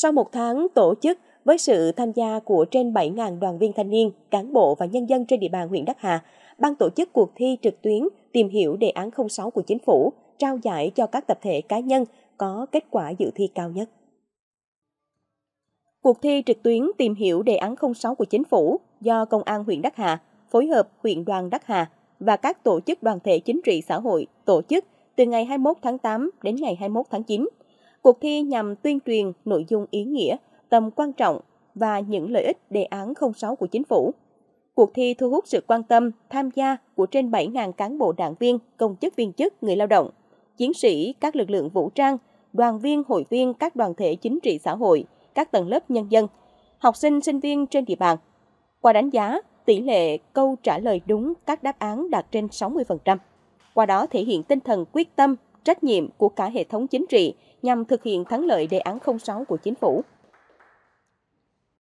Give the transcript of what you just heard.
Sau một tháng tổ chức với sự tham gia của trên 7.000 đoàn viên thanh niên, cán bộ và nhân dân trên địa bàn huyện Đắc Hà, ban tổ chức cuộc thi trực tuyến tìm hiểu đề án 06 của chính phủ, trao giải cho các tập thể cá nhân có kết quả dự thi cao nhất. Cuộc thi trực tuyến tìm hiểu đề án 06 của chính phủ do Công an huyện Đắc Hà phối hợp huyện đoàn Đắc Hà và các tổ chức đoàn thể chính trị xã hội tổ chức từ ngày 21 tháng 8 đến ngày 21 tháng 9 Cuộc thi nhằm tuyên truyền nội dung ý nghĩa, tầm quan trọng và những lợi ích đề án 06 của chính phủ. Cuộc thi thu hút sự quan tâm, tham gia của trên 7.000 cán bộ đảng viên, công chức viên chức, người lao động, chiến sĩ các lực lượng vũ trang, đoàn viên hội viên các đoàn thể chính trị xã hội, các tầng lớp nhân dân, học sinh sinh viên trên địa bàn. Qua đánh giá, tỷ lệ câu trả lời đúng các đáp án đạt trên 60%. Qua đó thể hiện tinh thần quyết tâm, trách nhiệm của cả hệ thống chính trị nhằm thực hiện thắng lợi đề án 06 của chính phủ.